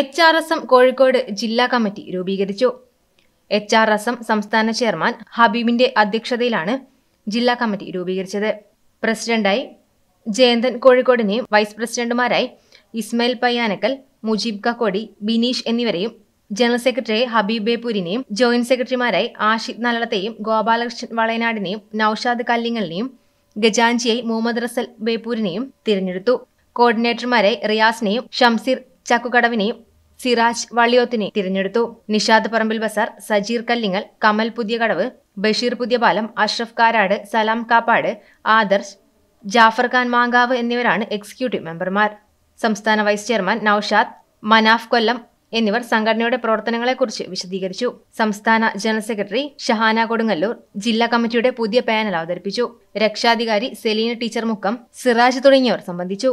H R S M Kozhikode ജില്ലാ committee രൂപീകരിച്ചു H R S M സംസ്ഥാന ചെയർമാൻ ഹബീബിന്റെ അധ്യക്ഷതയിലാണ് ജില്ലാ കമ്മിറ്റി രൂപീകരിച്ചത് പ്രസിഡന്റായി ജയന്തൻ കോഴിക്കോടിനെയും വൈസ് പ്രസിഡന്റുമാരായി ഇസ്മയിൽ പയ്യാനക്കൽ മുജീബ് കക്കോടി ബിനീഷ് എന്നിവരെയും ജനറൽ സെക്രട്ടറി ഹബീബ് ബേപൂരിനെയും ജോയിന്റ് സെക്രട്ടറിമാരായി ആഷിദ് നല്ലത്തെയും ഗോപാലകൃഷ്ണൻ വളയനാടിനെയും നൌഷാദ് കല്ലിങ്ങലിനെയും ഗജാൻജിയായി മുഹമ്മദ് റസൽ ബേപൂരിനെയും തിരഞ്ഞെടുത്തു കോർഡിനേറ്റർമാരായി റിയാസിനെയും ഷംസീർ ചക്കുകടവിനെ സിറാജ് വള്ളിയോത്തിനെ തിരഞ്ഞെടുത്തു നിഷാദ് പറമ്പിൽ ബസാർ സജീർ കല്ലിങ്ങൽ കമൽ പുതിയകടവ് ബഷീർ പുതിയപാലം അഷ്റഫ് കാരാട് സലാം കാപ്പാട് ആദർശ് ജാഫർ ഖാൻ മാങ്കാവ് എന്നിവരാണ് എക്സിക്യൂട്ടീവ് മെമ്പർമാർ സംസ്ഥാന വൈസ് ചെയർമാൻ നൌഷാദ് മനാഫ് കൊല്ലം എന്നിവർ സംഘടനയുടെ പ്രവർത്തനങ്ങളെക്കുറിച്ച് വിശദീകരിച്ചു സംസ്ഥാന ജനറൽ സെക്രട്ടറി ഷഹാന കൊടുങ്ങല്ലൂർ ജില്ലാ കമ്മിറ്റിയുടെ പുതിയ പാനൽ അവതരിപ്പിച്ചു രക്ഷാധികാരി സെലീന ടീച്ചർ മുക്കം സിറാജ് തുടങ്ങിയവർ സംബന്ധിച്ചു